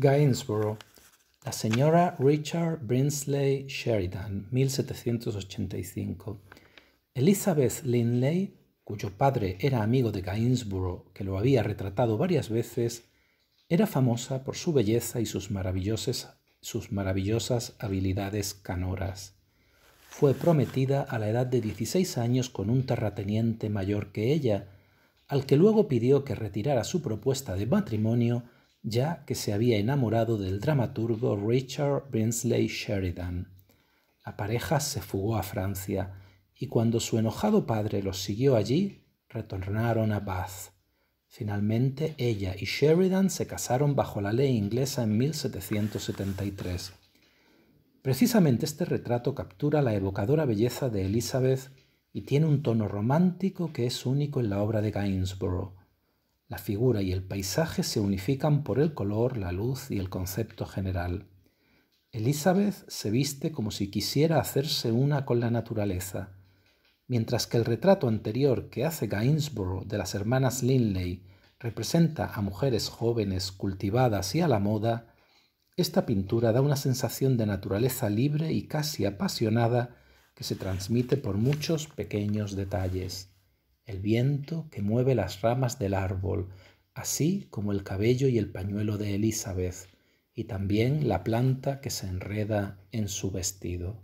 Gainsborough, la señora Richard Brinsley Sheridan, 1785. Elizabeth Linley, cuyo padre era amigo de Gainsborough, que lo había retratado varias veces, era famosa por su belleza y sus maravillosas, sus maravillosas habilidades canoras. Fue prometida a la edad de 16 años con un terrateniente mayor que ella, al que luego pidió que retirara su propuesta de matrimonio ya que se había enamorado del dramaturgo Richard Brinsley Sheridan. La pareja se fugó a Francia y cuando su enojado padre los siguió allí, retornaron a Bath. Finalmente, ella y Sheridan se casaron bajo la ley inglesa en 1773. Precisamente este retrato captura la evocadora belleza de Elizabeth y tiene un tono romántico que es único en la obra de Gainsborough. La figura y el paisaje se unifican por el color, la luz y el concepto general. Elizabeth se viste como si quisiera hacerse una con la naturaleza, mientras que el retrato anterior que hace Gainsborough de las hermanas Linley representa a mujeres jóvenes cultivadas y a la moda, esta pintura da una sensación de naturaleza libre y casi apasionada que se transmite por muchos pequeños detalles el viento que mueve las ramas del árbol, así como el cabello y el pañuelo de Elizabeth, y también la planta que se enreda en su vestido.